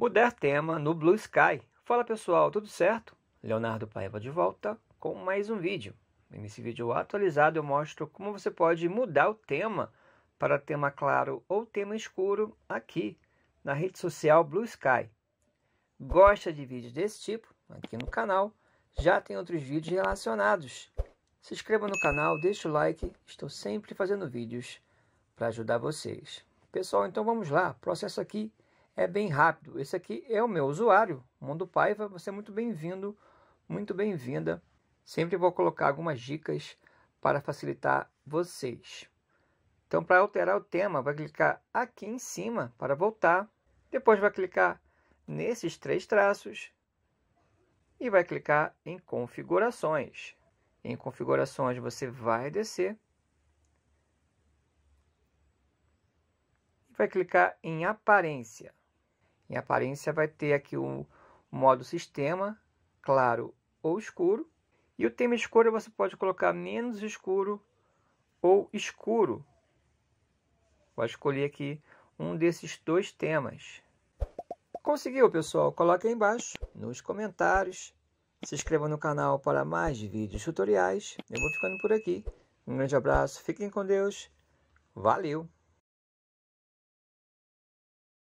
Mudar tema no Blue Sky. Fala pessoal, tudo certo? Leonardo Paiva de volta com mais um vídeo. Nesse vídeo atualizado eu mostro como você pode mudar o tema para tema claro ou tema escuro aqui na rede social Blue Sky. Gosta de vídeos desse tipo? Aqui no canal já tem outros vídeos relacionados. Se inscreva no canal, deixe o like, estou sempre fazendo vídeos para ajudar vocês. Pessoal, então vamos lá, processo aqui é bem rápido. Esse aqui é o meu usuário, Mundo Paiva. Você é muito bem-vindo, muito bem-vinda. Sempre vou colocar algumas dicas para facilitar vocês. Então, para alterar o tema, vai clicar aqui em cima para voltar. Depois vai clicar nesses três traços e vai clicar em configurações. Em configurações você vai descer vai clicar em aparência. Em aparência, vai ter aqui o modo sistema, claro ou escuro. E o tema escuro você pode colocar menos escuro ou escuro. vou escolher aqui um desses dois temas. Conseguiu, pessoal? Coloque aí embaixo nos comentários. Se inscreva no canal para mais vídeos tutoriais. Eu vou ficando por aqui. Um grande abraço, fiquem com Deus. Valeu!